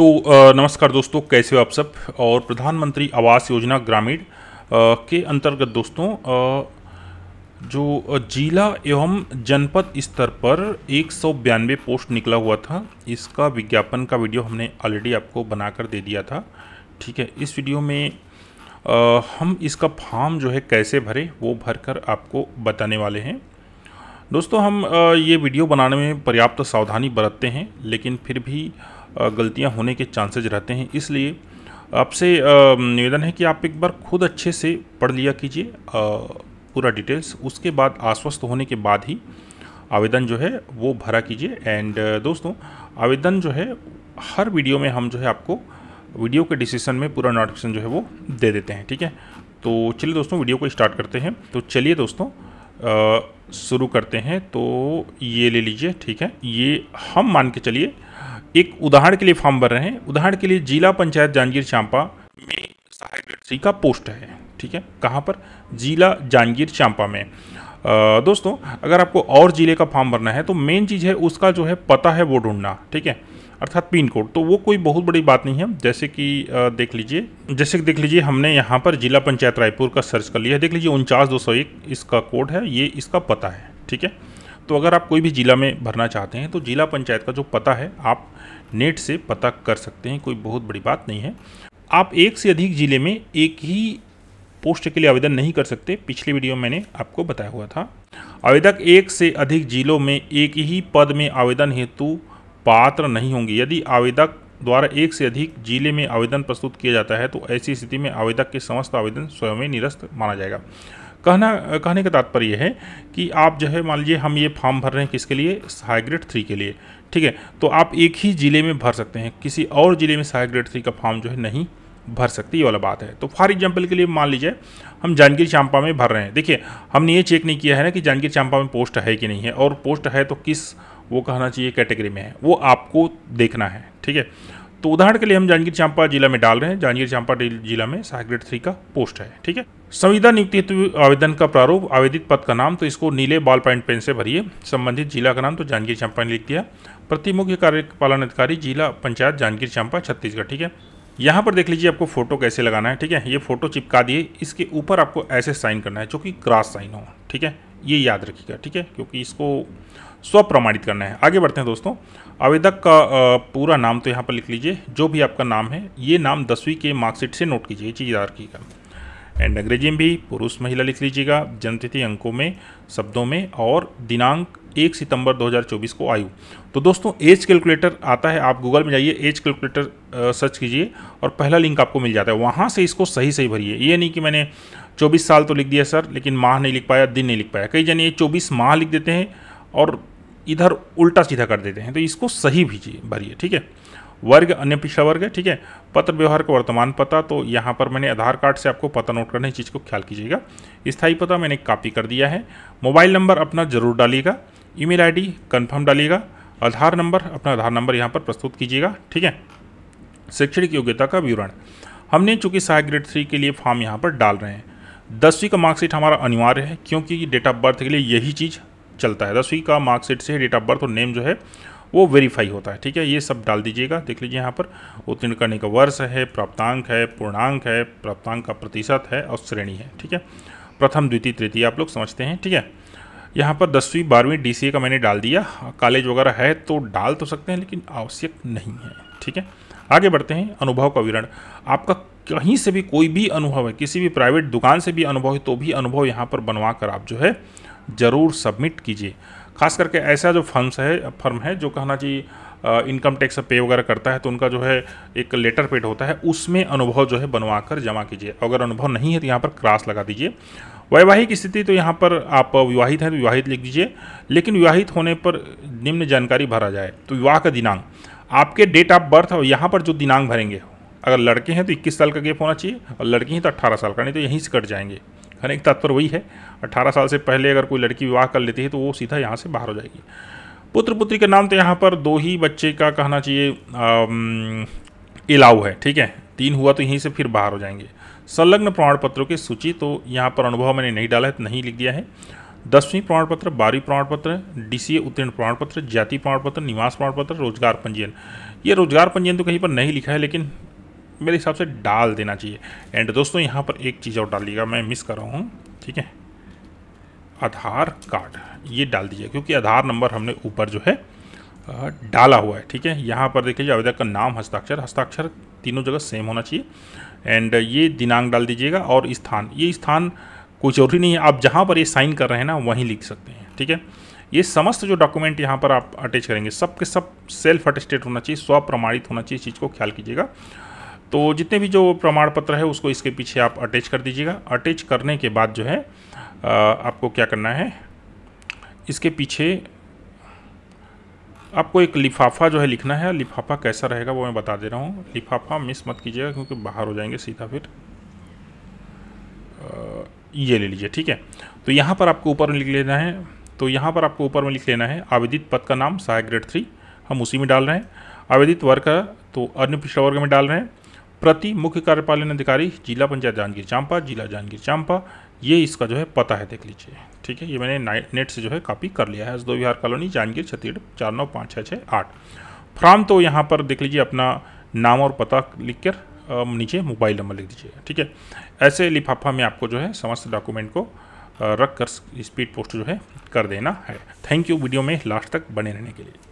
तो नमस्कार दोस्तों कैसे हो आप सब और प्रधानमंत्री आवास योजना ग्रामीण के अंतर्गत दोस्तों जो जिला एवं जनपद स्तर पर एक पोस्ट निकला हुआ था इसका विज्ञापन का वीडियो हमने ऑलरेडी आपको बनाकर दे दिया था ठीक है इस वीडियो में हम इसका फॉर्म जो है कैसे भरे वो भरकर आपको बताने वाले हैं दोस्तों हम ये वीडियो बनाने में पर्याप्त सावधानी बरतते हैं लेकिन फिर भी गलतियाँ होने के चांसेज रहते हैं इसलिए आपसे निवेदन है कि आप एक बार खुद अच्छे से पढ़ लिया कीजिए पूरा डिटेल्स उसके बाद आश्वस्त होने के बाद ही आवेदन जो है वो भरा कीजिए एंड दोस्तों आवेदन जो है हर वीडियो में हम जो है आपको वीडियो के डिसीजन में पूरा नोटिफिकेशन जो है वो दे देते हैं ठीक है तो चलिए दोस्तों वीडियो को स्टार्ट करते हैं तो चलिए दोस्तों शुरू करते हैं तो ये ले लीजिए ठीक है ये हम मान के चलिए एक उदाहरण के लिए फॉर्म भर रहे हैं उदाहरण के लिए जिला पंचायत जांजगीर चांपा में सहायक डिप्टी का पोस्ट है ठीक है कहाँ पर जिला जांजगीर चांपा में आ, दोस्तों अगर आपको और ज़िले का फॉर्म भरना है तो मेन चीज़ है उसका जो है पता है वो ढूंढना ठीक है अर्थात पिन कोड तो वो कोई बहुत बड़ी बात नहीं है जैसे कि देख लीजिए जैसे कि देख लीजिए हमने यहाँ पर जिला पंचायत रायपुर का सर्च कर लिया है देख लीजिए उनचास दो सौ एक इसका कोड है ये इसका पता है ठीक है तो अगर आप कोई भी ज़िला में भरना चाहते हैं तो ज़िला पंचायत का जो पता है आप नेट से पता कर सकते हैं कोई बहुत बड़ी बात नहीं है आप एक से अधिक ज़िले में एक ही पोस्ट के लिए आवेदन नहीं कर सकते पिछले वीडियो में मैंने आपको बताया हुआ था आवेदक एक से अधिक जिलों में एक ही पद में आवेदन हेतु पात्र नहीं होंगे यदि आवेदक द्वारा एक से अधिक जिले में आवेदन प्रस्तुत किया जाता है तो ऐसी स्थिति में आवेदक के समस्त आवेदन स्वयं में निरस्त माना जाएगा कहना कहने का तात्पर्य है कि आप जो है मान लीजिए हम ये फॉर्म भर रहे हैं किसके लिए हाई ग्रेड थ्री के लिए ठीक है तो आप एक ही ज़िले में भर सकते हैं किसी और ज़िले में हाई ग्रेड थ्री का फॉर्म जो है नहीं भर सकते ये वाला बात है तो फॉर एग्जाम्पल के लिए मान लीजिए हम जानकीर चांपा में भर रहे हैं देखिए हमने ये चेक नहीं किया है ना कि जानकीर चांपा में पोस्ट है कि नहीं है और पोस्ट है तो किस वो कहना चाहिए कैटेगरी में है वो आपको देखना है ठीक है तो उदाहरण के लिए हम जांजगीर चांपा जिला में डाल रहे हैं जांजगीर चांपा जिला में साइग्रेड थ्री का पोस्ट है ठीक है संविदा नियुक्ति हेतु आवेदन का प्रारूप आवेदित पद का नाम तो इसको नीले बॉल पॉइंट पेन से भरिए संबंधित जिला का नाम तो जांजगीर चांपा ने लिख दिया प्रतिमुख्य कार्यपालन अधिकारी जिला पंचायत जांजगीर चांपा छत्तीसगढ़ ठीक है यहाँ पर देख लीजिए आपको फोटो कैसे लगाना है ठीक है ये फोटो चिपका दिए इसके ऊपर आपको ऐसे साइन करना है जो कि क्रॉस साइन हो ठीक है ये याद रखिएगा ठीक है क्योंकि इसको स्वप्रमाणित करना है आगे बढ़ते हैं दोस्तों आवेदक का पूरा नाम तो यहाँ पर लिख लीजिए जो भी आपका नाम है ये नाम दसवीं के मार्कशीट से नोट कीजिए ये चीज़ याद रखिएगा एंड अंग्रेजी में भी पुरुष महिला लिख लीजिएगा जन्मतिथि अंकों में शब्दों में और दिनांक एक सितंबर 2024 को आयु तो दोस्तों एज कैलकुलेटर आता है आप गूगल में जाइए एज कैलकुलेटर सर्च कीजिए और पहला लिंक आपको मिल जाता है वहाँ से इसको सही सही भरिए ये नहीं कि मैंने 24 साल तो लिख दिया सर लेकिन माह नहीं लिख पाया दिन नहीं लिख पाया कई जने ये चौबीस माह लिख देते हैं और इधर उल्टा सीधा कर देते हैं तो इसको सही भीजिए भरिए ठीक है वर्ग अन्य पिछड़ा वर्ग है ठीक है पत्र व्यवहार का वर्तमान पता तो यहाँ पर मैंने आधार कार्ड से आपको पता नोट करने चीज़ को ख्याल कीजिएगा स्थायी पता मैंने कॉपी कर दिया है मोबाइल नंबर अपना जरूर डालिएगा ईमेल आईडी कंफर्म डालिएगा आधार नंबर अपना आधार नंबर यहाँ पर प्रस्तुत कीजिएगा ठीक है शैक्षणिक योग्यता का विवरण हमने चूंकि सहायक ग्रेड थ्री के लिए फॉर्म यहाँ पर डाल रहे हैं दसवीं का मार्कशीट हमारा अनिवार्य है क्योंकि डेट ऑफ बर्थ के लिए यही चीज़ चलता है दसवीं का मार्कशीट से डेट ऑफ बर्थ और नेम जो है वो वेरीफाई होता है ठीक है ये सब डाल दीजिएगा देख लीजिए यहाँ पर उत्तीर्ण करने का वर्ष है प्राप्तांक है पूर्णांक है प्राप्तांक का प्रतिशत है और श्रेणी है ठीक है प्रथम द्वितीय तृतीय आप लोग समझते हैं ठीक है यहाँ पर दसवीं बारहवीं डी का मैंने डाल दिया कॉलेज वगैरह है तो डाल तो सकते हैं लेकिन आवश्यक नहीं है ठीक है आगे बढ़ते हैं अनुभव का विवरण आपका कहीं से भी कोई भी अनुभव है किसी भी प्राइवेट दुकान से भी अनुभव है तो भी अनुभव यहाँ पर बनवा कर आप जो है ज़रूर सबमिट कीजिए खास करके ऐसा जो फर्म्स है फर्म है जो कहना चाहिए इनकम टैक्स पे वगैरह करता है तो उनका जो है एक लेटर पेड होता है उसमें अनुभव जो है बनवा कर जमा कीजिए अगर अनुभव नहीं है तो यहाँ पर क्रास लगा दीजिए वैवाहिक स्थिति तो यहाँ पर आप विवाहित हैं तो विवाहित लिख दीजिए लेकिन विवाहित होने पर निम्न जानकारी भरा जाए तो विवाह का दिनांक आपके डेट ऑफ बर्थ और यहाँ पर जो दिनांक भरेंगे अगर लड़के हैं तो इक्कीस साल का गेप होना चाहिए और लड़की हैं तो अट्ठारह साल का नहीं तो यहीं से कट जाएंगे कहने का तात्पर्य वही है अट्ठारह साल से पहले अगर कोई लड़की विवाह कर लेती है तो वो सीधा यहाँ से बाहर हो जाएगी पुत्र पुत्री के नाम तो यहाँ पर दो ही बच्चे का कहना चाहिए इलाव है ठीक है तीन हुआ तो यहीं से फिर बाहर हो जाएंगे संलग्न प्रमाण पत्रों की सूची तो यहाँ पर अनुभव मैंने नहीं डाला है तो नहीं लिख दिया है दसवीं प्रमाण पत्र बारहवीं प्रमाण पत्र ए उत्तीर्ण प्रमाण पत्र जाति प्रमाण पत्र निवास प्रमाण पत्र रोजगार पंजीयन ये रोजगार पंजीयन तो कहीं पर नहीं लिखा है लेकिन मेरे हिसाब से डाल देना चाहिए एंड दोस्तों यहाँ पर एक चीज़ और डालिएगा मैं मिस कर रहा हूँ ठीक है आधार कार्ड ये डाल दीजिए क्योंकि आधार नंबर हमने ऊपर जो है डाला हुआ है ठीक है यहाँ पर देखिए आवेदक का नाम हस्ताक्षर हस्ताक्षर तीनों जगह सेम होना चाहिए एंड ये दिनांक डाल दीजिएगा और स्थान ये स्थान कोई जरूरी नहीं है आप जहाँ पर ये साइन कर रहे हैं ना वहीं लिख सकते हैं ठीक है ये समस्त जो डॉक्यूमेंट यहाँ पर आप अटैच करेंगे सब के सब सेल्फ अटेस्टेड होना चाहिए स्व प्रमाणित होना चाहिए इस चीज़ को ख्याल कीजिएगा तो जितने भी जो प्रमाण पत्र है उसको इसके पीछे आप अटैच कर दीजिएगा अटैच करने के बाद जो है आपको क्या करना है इसके पीछे आपको एक लिफाफा जो है लिखना है लिफाफा कैसा रहेगा वो मैं बता दे रहा हूँ लिफाफा मिस मत कीजिएगा क्योंकि बाहर हो जाएंगे सीधा फिर ये ले लीजिए ठीक है तो यहाँ पर आपको ऊपर में लिख लेना है तो यहाँ पर आपको ऊपर में लिख लेना है आवेदित पद का नाम सहायक ग्रेड थ्री हम उसी में डाल रहे हैं आवेदित वर्ग तो अन्य पिछड़ा वर्ग में डाल रहे हैं प्रति मुख्य कार्यपालन अधिकारी जिला पंचायत जांजगीर चांपा जिला जांजगीर चांपा ये इसका जो है पता है देख लीजिए ठीक है ये मैंने नेट से जो है कॉपी कर लिया है हसदो विहार कॉलोनी जांजगीर छत्तीसगढ़ चार नौ पाँच छः छः आठ फ्राम तो यहाँ पर देख लीजिए अपना नाम और पता लिख कर नीचे मोबाइल नंबर लिख दीजिए ठीक है ऐसे लिफाफा में आपको जो है समस्त डॉक्यूमेंट को रख कर स्पीड पोस्ट जो है कर देना है थैंक यू वीडियो में लास्ट तक बने रहने के लिए